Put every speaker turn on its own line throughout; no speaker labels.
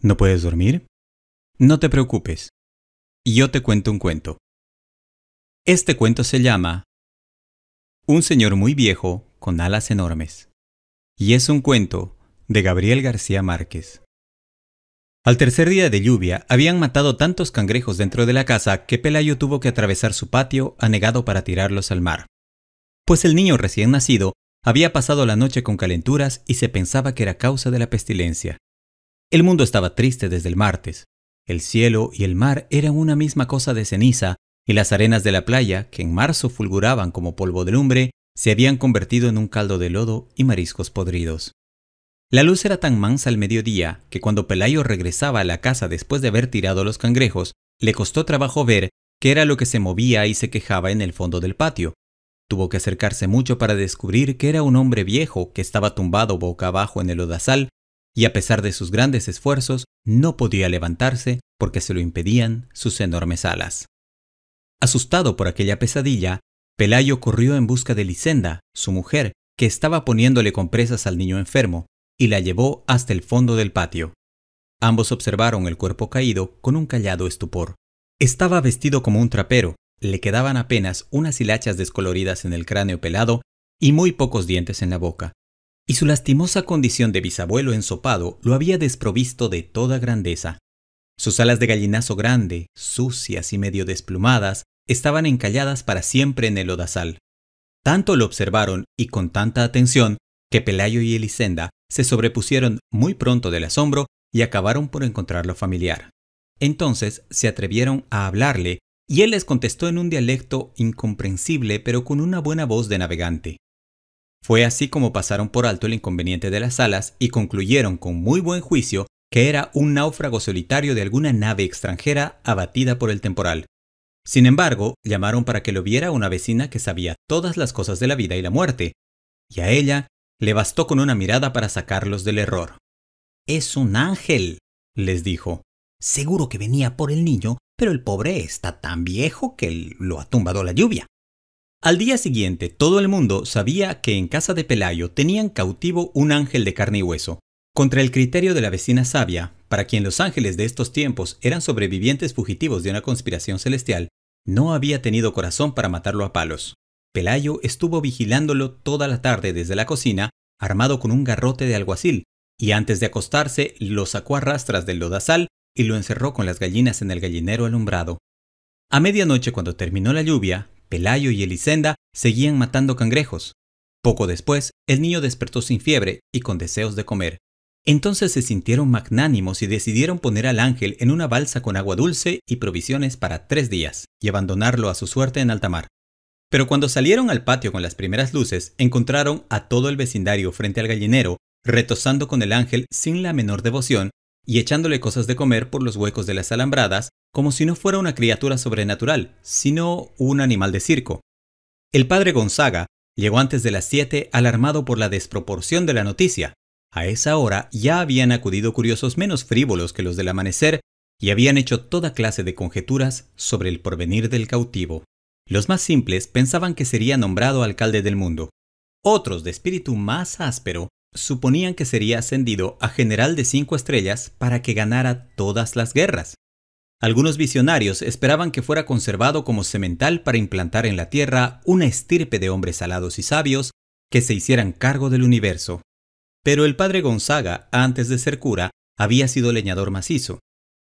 ¿No puedes dormir? No te preocupes. Yo te cuento un cuento. Este cuento se llama Un señor muy viejo con alas enormes. Y es un cuento de Gabriel García Márquez. Al tercer día de lluvia habían matado tantos cangrejos dentro de la casa que Pelayo tuvo que atravesar su patio anegado para tirarlos al mar. Pues el niño recién nacido había pasado la noche con calenturas y se pensaba que era causa de la pestilencia. El mundo estaba triste desde el martes. El cielo y el mar eran una misma cosa de ceniza, y las arenas de la playa, que en marzo fulguraban como polvo de lumbre, se habían convertido en un caldo de lodo y mariscos podridos. La luz era tan mansa al mediodía que cuando Pelayo regresaba a la casa después de haber tirado los cangrejos, le costó trabajo ver qué era lo que se movía y se quejaba en el fondo del patio. Tuvo que acercarse mucho para descubrir que era un hombre viejo que estaba tumbado boca abajo en el odazal y a pesar de sus grandes esfuerzos, no podía levantarse porque se lo impedían sus enormes alas. Asustado por aquella pesadilla, Pelayo corrió en busca de Lisenda, su mujer, que estaba poniéndole compresas al niño enfermo, y la llevó hasta el fondo del patio. Ambos observaron el cuerpo caído con un callado estupor. Estaba vestido como un trapero, le quedaban apenas unas hilachas descoloridas en el cráneo pelado y muy pocos dientes en la boca y su lastimosa condición de bisabuelo ensopado lo había desprovisto de toda grandeza. Sus alas de gallinazo grande, sucias y medio desplumadas, estaban encalladas para siempre en el odazal. Tanto lo observaron y con tanta atención que Pelayo y Elisenda se sobrepusieron muy pronto del asombro y acabaron por encontrarlo familiar. Entonces se atrevieron a hablarle y él les contestó en un dialecto incomprensible pero con una buena voz de navegante. Fue así como pasaron por alto el inconveniente de las alas y concluyeron con muy buen juicio que era un náufrago solitario de alguna nave extranjera abatida por el temporal. Sin embargo, llamaron para que lo viera una vecina que sabía todas las cosas de la vida y la muerte, y a ella le bastó con una mirada para sacarlos del error. Es un ángel, les dijo. Seguro que venía por el niño, pero el pobre está tan viejo que lo ha tumbado la lluvia. Al día siguiente, todo el mundo sabía que en casa de Pelayo tenían cautivo un ángel de carne y hueso, contra el criterio de la vecina sabia, para quien los ángeles de estos tiempos eran sobrevivientes fugitivos de una conspiración celestial, no había tenido corazón para matarlo a palos. Pelayo estuvo vigilándolo toda la tarde desde la cocina, armado con un garrote de alguacil, y antes de acostarse lo sacó a rastras del lodazal y lo encerró con las gallinas en el gallinero alumbrado. A medianoche, cuando terminó la lluvia, Pelayo y Elisenda seguían matando cangrejos. Poco después, el niño despertó sin fiebre y con deseos de comer. Entonces se sintieron magnánimos y decidieron poner al ángel en una balsa con agua dulce y provisiones para tres días, y abandonarlo a su suerte en alta mar. Pero cuando salieron al patio con las primeras luces, encontraron a todo el vecindario frente al gallinero, retosando con el ángel sin la menor devoción y echándole cosas de comer por los huecos de las alambradas, como si no fuera una criatura sobrenatural, sino un animal de circo. El padre Gonzaga llegó antes de las siete alarmado por la desproporción de la noticia. A esa hora ya habían acudido curiosos menos frívolos que los del amanecer y habían hecho toda clase de conjeturas sobre el porvenir del cautivo. Los más simples pensaban que sería nombrado alcalde del mundo. Otros, de espíritu más áspero, Suponían que sería ascendido a general de cinco estrellas para que ganara todas las guerras. Algunos visionarios esperaban que fuera conservado como semental para implantar en la Tierra una estirpe de hombres alados y sabios que se hicieran cargo del universo. Pero el padre Gonzaga, antes de ser cura, había sido leñador macizo.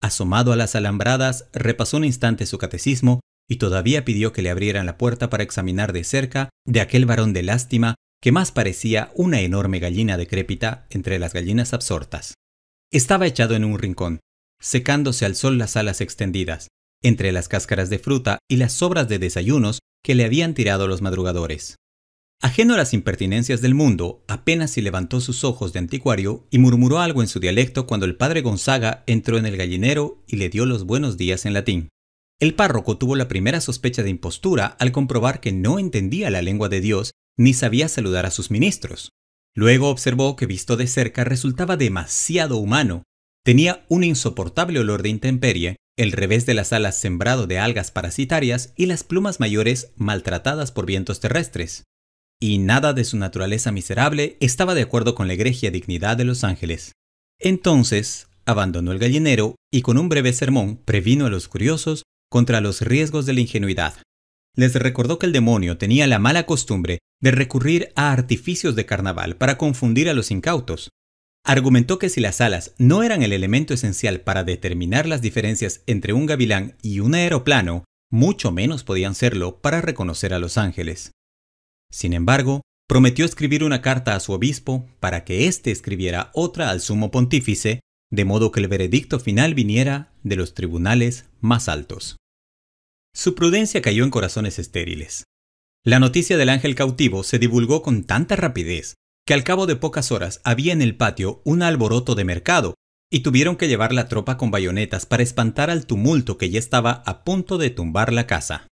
Asomado a las alambradas, repasó un instante su catecismo y todavía pidió que le abrieran la puerta para examinar de cerca de aquel varón de lástima que más parecía una enorme gallina decrépita entre las gallinas absortas. Estaba echado en un rincón, secándose al sol las alas extendidas, entre las cáscaras de fruta y las sobras de desayunos que le habían tirado los madrugadores. Ajeno a las impertinencias del mundo, apenas si levantó sus ojos de anticuario y murmuró algo en su dialecto cuando el padre Gonzaga entró en el gallinero y le dio los buenos días en latín. El párroco tuvo la primera sospecha de impostura al comprobar que no entendía la lengua de Dios ni sabía saludar a sus ministros. Luego observó que visto de cerca resultaba demasiado humano. Tenía un insoportable olor de intemperie, el revés de las alas sembrado de algas parasitarias y las plumas mayores maltratadas por vientos terrestres. Y nada de su naturaleza miserable estaba de acuerdo con la egregia dignidad de los ángeles. Entonces, abandonó el gallinero y con un breve sermón previno a los curiosos contra los riesgos de la ingenuidad les recordó que el demonio tenía la mala costumbre de recurrir a artificios de carnaval para confundir a los incautos. Argumentó que si las alas no eran el elemento esencial para determinar las diferencias entre un gavilán y un aeroplano, mucho menos podían serlo para reconocer a los ángeles. Sin embargo, prometió escribir una carta a su obispo para que éste escribiera otra al sumo pontífice, de modo que el veredicto final viniera de los tribunales más altos. Su prudencia cayó en corazones estériles. La noticia del ángel cautivo se divulgó con tanta rapidez que al cabo de pocas horas había en el patio un alboroto de mercado y tuvieron que llevar la tropa con bayonetas para espantar al tumulto que ya estaba a punto de tumbar la casa.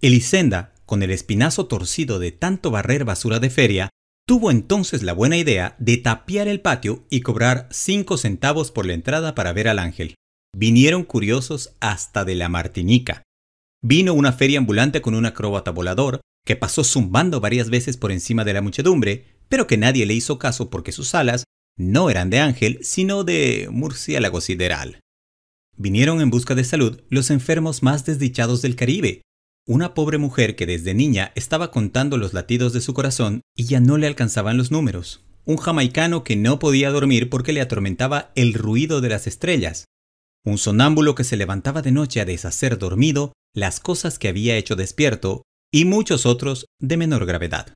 Elisenda, con el espinazo torcido de tanto barrer basura de feria, tuvo entonces la buena idea de tapiar el patio y cobrar cinco centavos por la entrada para ver al ángel. Vinieron curiosos hasta de la Martinica. Vino una feria ambulante con un acróbata volador que pasó zumbando varias veces por encima de la muchedumbre, pero que nadie le hizo caso porque sus alas no eran de ángel, sino de murciélago sideral. Vinieron en busca de salud los enfermos más desdichados del Caribe. Una pobre mujer que desde niña estaba contando los latidos de su corazón y ya no le alcanzaban los números. Un jamaicano que no podía dormir porque le atormentaba el ruido de las estrellas. Un sonámbulo que se levantaba de noche a deshacer dormido las cosas que había hecho despierto y muchos otros de menor gravedad.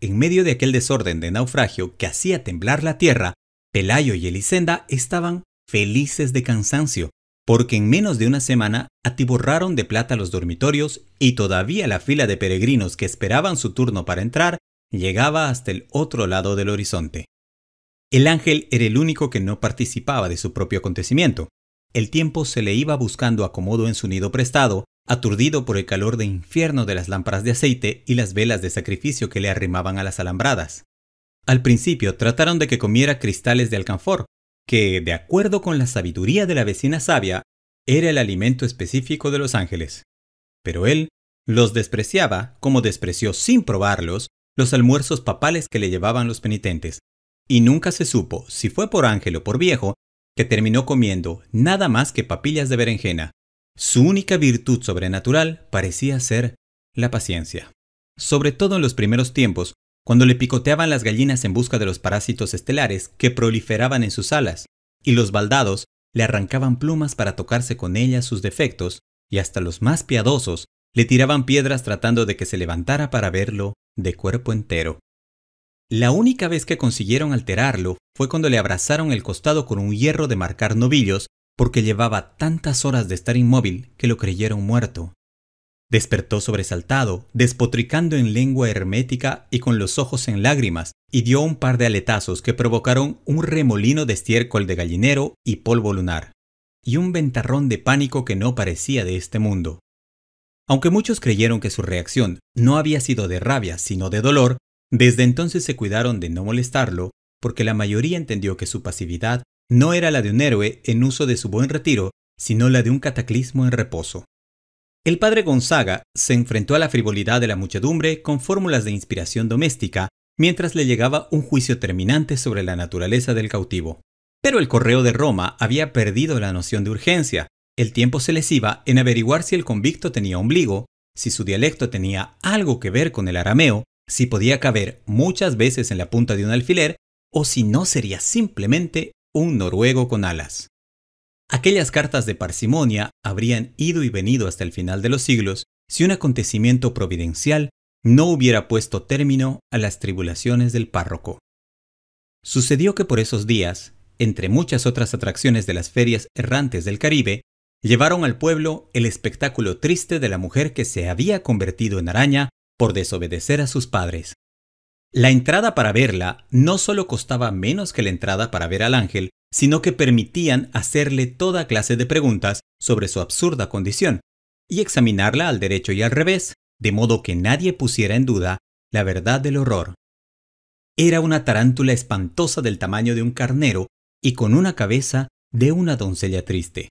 En medio de aquel desorden de naufragio que hacía temblar la tierra, Pelayo y Elisenda estaban felices de cansancio, porque en menos de una semana atiborraron de plata los dormitorios y todavía la fila de peregrinos que esperaban su turno para entrar llegaba hasta el otro lado del horizonte. El ángel era el único que no participaba de su propio acontecimiento, el tiempo se le iba buscando acomodo en su nido prestado, aturdido por el calor de infierno de las lámparas de aceite y las velas de sacrificio que le arrimaban a las alambradas. Al principio trataron de que comiera cristales de alcanfor, que, de acuerdo con la sabiduría de la vecina sabia, era el alimento específico de los ángeles. Pero él los despreciaba como despreció sin probarlos los almuerzos papales que le llevaban los penitentes, y nunca se supo si fue por ángel o por viejo terminó comiendo nada más que papillas de berenjena. Su única virtud sobrenatural parecía ser la paciencia. Sobre todo en los primeros tiempos, cuando le picoteaban las gallinas en busca de los parásitos estelares que proliferaban en sus alas, y los baldados le arrancaban plumas para tocarse con ellas sus defectos, y hasta los más piadosos le tiraban piedras tratando de que se levantara para verlo de cuerpo entero. La única vez que consiguieron alterarlo fue cuando le abrazaron el costado con un hierro de marcar novillos porque llevaba tantas horas de estar inmóvil que lo creyeron muerto. Despertó sobresaltado, despotricando en lengua hermética y con los ojos en lágrimas, y dio un par de aletazos que provocaron un remolino de estiércol de gallinero y polvo lunar, y un ventarrón de pánico que no parecía de este mundo. Aunque muchos creyeron que su reacción no había sido de rabia, sino de dolor, desde entonces se cuidaron de no molestarlo, porque la mayoría entendió que su pasividad no era la de un héroe en uso de su buen retiro, sino la de un cataclismo en reposo. El padre Gonzaga se enfrentó a la frivolidad de la muchedumbre con fórmulas de inspiración doméstica mientras le llegaba un juicio terminante sobre la naturaleza del cautivo. Pero el correo de Roma había perdido la noción de urgencia. El tiempo se les iba en averiguar si el convicto tenía ombligo, si su dialecto tenía algo que ver con el arameo, si podía caber muchas veces en la punta de un alfiler o si no sería simplemente un noruego con alas. Aquellas cartas de parsimonia habrían ido y venido hasta el final de los siglos si un acontecimiento providencial no hubiera puesto término a las tribulaciones del párroco. Sucedió que por esos días, entre muchas otras atracciones de las ferias errantes del Caribe, llevaron al pueblo el espectáculo triste de la mujer que se había convertido en araña por desobedecer a sus padres. La entrada para verla no solo costaba menos que la entrada para ver al ángel, sino que permitían hacerle toda clase de preguntas sobre su absurda condición y examinarla al derecho y al revés, de modo que nadie pusiera en duda la verdad del horror. Era una tarántula espantosa del tamaño de un carnero y con una cabeza de una doncella triste.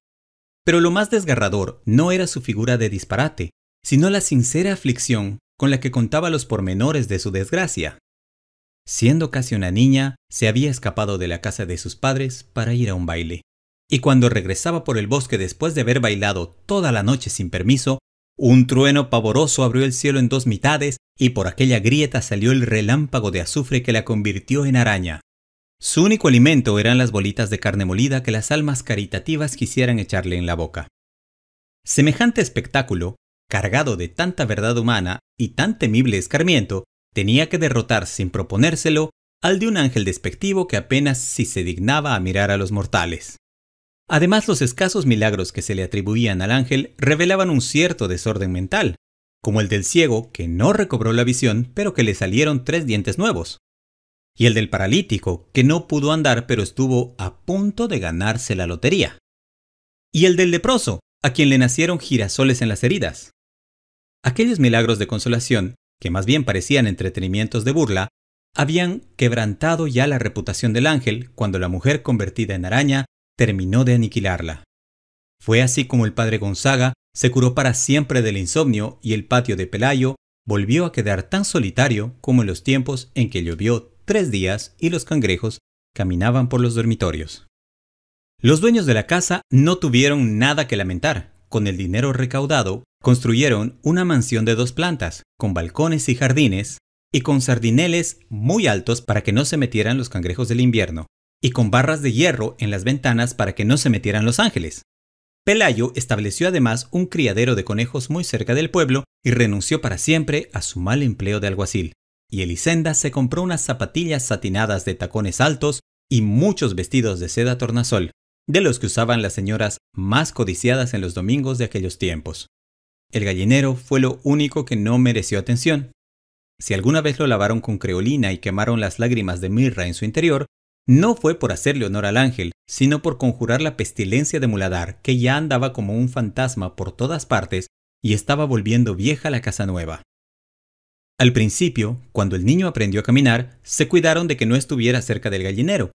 Pero lo más desgarrador no era su figura de disparate, sino la sincera aflicción con la que contaba los pormenores de su desgracia. Siendo casi una niña, se había escapado de la casa de sus padres para ir a un baile, y cuando regresaba por el bosque después de haber bailado toda la noche sin permiso, un trueno pavoroso abrió el cielo en dos mitades y por aquella grieta salió el relámpago de azufre que la convirtió en araña. Su único alimento eran las bolitas de carne molida que las almas caritativas quisieran echarle en la boca. Semejante espectáculo cargado de tanta verdad humana y tan temible escarmiento, tenía que derrotar sin proponérselo al de un ángel despectivo que apenas si se dignaba a mirar a los mortales. Además, los escasos milagros que se le atribuían al ángel revelaban un cierto desorden mental, como el del ciego que no recobró la visión pero que le salieron tres dientes nuevos, y el del paralítico que no pudo andar pero estuvo a punto de ganarse la lotería, y el del leproso, a quien le nacieron girasoles en las heridas, Aquellos milagros de consolación, que más bien parecían entretenimientos de burla, habían quebrantado ya la reputación del ángel cuando la mujer convertida en araña terminó de aniquilarla. Fue así como el padre Gonzaga se curó para siempre del insomnio y el patio de Pelayo volvió a quedar tan solitario como en los tiempos en que llovió tres días y los cangrejos caminaban por los dormitorios. Los dueños de la casa no tuvieron nada que lamentar. Con el dinero recaudado Construyeron una mansión de dos plantas, con balcones y jardines, y con sardineles muy altos para que no se metieran los cangrejos del invierno, y con barras de hierro en las ventanas para que no se metieran los ángeles. Pelayo estableció además un criadero de conejos muy cerca del pueblo y renunció para siempre a su mal empleo de alguacil. Y Elisenda se compró unas zapatillas satinadas de tacones altos y muchos vestidos de seda tornasol, de los que usaban las señoras más codiciadas en los domingos de aquellos tiempos. El gallinero fue lo único que no mereció atención. Si alguna vez lo lavaron con creolina y quemaron las lágrimas de mirra en su interior, no fue por hacerle honor al ángel, sino por conjurar la pestilencia de Muladar, que ya andaba como un fantasma por todas partes y estaba volviendo vieja la casa nueva. Al principio, cuando el niño aprendió a caminar, se cuidaron de que no estuviera cerca del gallinero,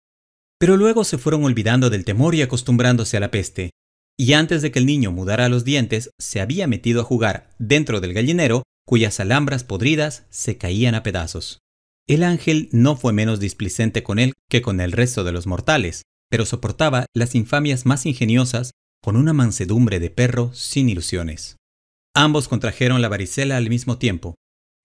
pero luego se fueron olvidando del temor y acostumbrándose a la peste, y antes de que el niño mudara los dientes, se había metido a jugar dentro del gallinero, cuyas alambras podridas se caían a pedazos. El ángel no fue menos displicente con él que con el resto de los mortales, pero soportaba las infamias más ingeniosas con una mansedumbre de perro sin ilusiones. Ambos contrajeron la varicela al mismo tiempo.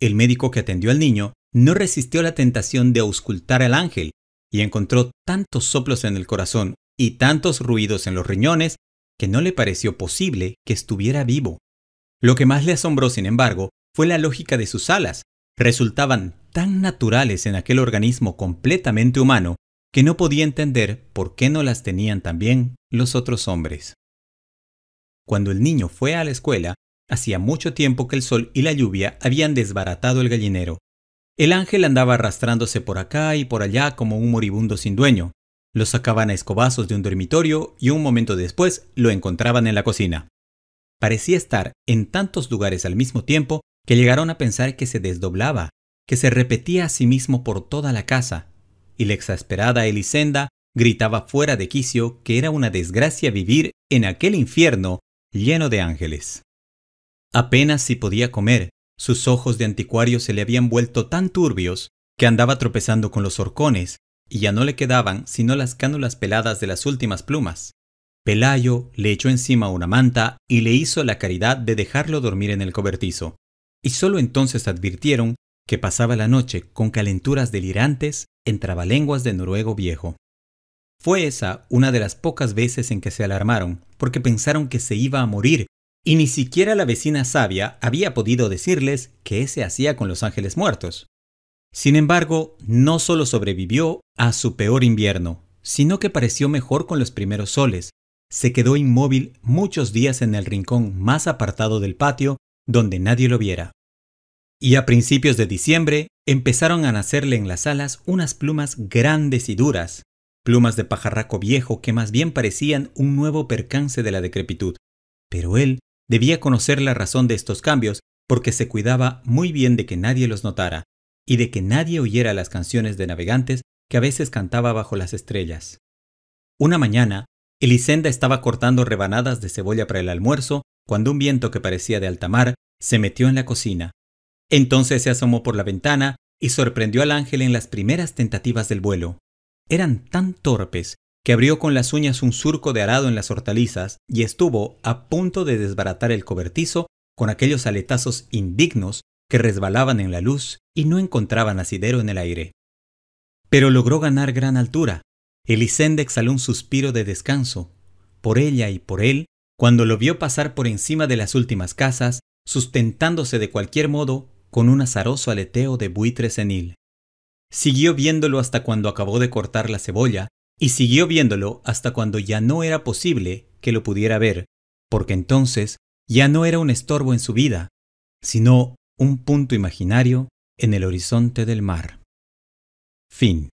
El médico que atendió al niño no resistió la tentación de auscultar al ángel y encontró tantos soplos en el corazón y tantos ruidos en los riñones que no le pareció posible que estuviera vivo. Lo que más le asombró, sin embargo, fue la lógica de sus alas. Resultaban tan naturales en aquel organismo completamente humano que no podía entender por qué no las tenían también los otros hombres. Cuando el niño fue a la escuela, hacía mucho tiempo que el sol y la lluvia habían desbaratado el gallinero. El ángel andaba arrastrándose por acá y por allá como un moribundo sin dueño, lo sacaban a escobazos de un dormitorio y un momento después lo encontraban en la cocina. Parecía estar en tantos lugares al mismo tiempo que llegaron a pensar que se desdoblaba, que se repetía a sí mismo por toda la casa, y la exasperada Elisenda gritaba fuera de quicio que era una desgracia vivir en aquel infierno lleno de ángeles. Apenas si podía comer, sus ojos de anticuario se le habían vuelto tan turbios que andaba tropezando con los horcones y ya no le quedaban sino las cánulas peladas de las últimas plumas. Pelayo le echó encima una manta y le hizo la caridad de dejarlo dormir en el cobertizo, y solo entonces advirtieron que pasaba la noche con calenturas delirantes en trabalenguas de noruego viejo. Fue esa una de las pocas veces en que se alarmaron, porque pensaron que se iba a morir, y ni siquiera la vecina sabia había podido decirles qué ese hacía con los ángeles muertos. Sin embargo, no solo sobrevivió a su peor invierno, sino que pareció mejor con los primeros soles. Se quedó inmóvil muchos días en el rincón más apartado del patio, donde nadie lo viera. Y a principios de diciembre empezaron a nacerle en las alas unas plumas grandes y duras, plumas de pajarraco viejo que más bien parecían un nuevo percance de la decrepitud. Pero él debía conocer la razón de estos cambios porque se cuidaba muy bien de que nadie los notara, y de que nadie oyera las canciones de navegantes que a veces cantaba bajo las estrellas. Una mañana, Elisenda estaba cortando rebanadas de cebolla para el almuerzo cuando un viento que parecía de alta mar se metió en la cocina. Entonces se asomó por la ventana y sorprendió al ángel en las primeras tentativas del vuelo. Eran tan torpes que abrió con las uñas un surco de arado en las hortalizas y estuvo a punto de desbaratar el cobertizo con aquellos aletazos indignos que resbalaban en la luz y no encontraban asidero en el aire. Pero logró ganar gran altura. Elisende exhaló un suspiro de descanso. Por ella y por él, cuando lo vio pasar por encima de las últimas casas, sustentándose de cualquier modo con un azaroso aleteo de buitre senil. Siguió viéndolo hasta cuando acabó de cortar la cebolla, y siguió viéndolo hasta cuando ya no era posible que lo pudiera ver, porque entonces ya no era un estorbo en su vida, sino un punto imaginario en el horizonte del mar. Fin.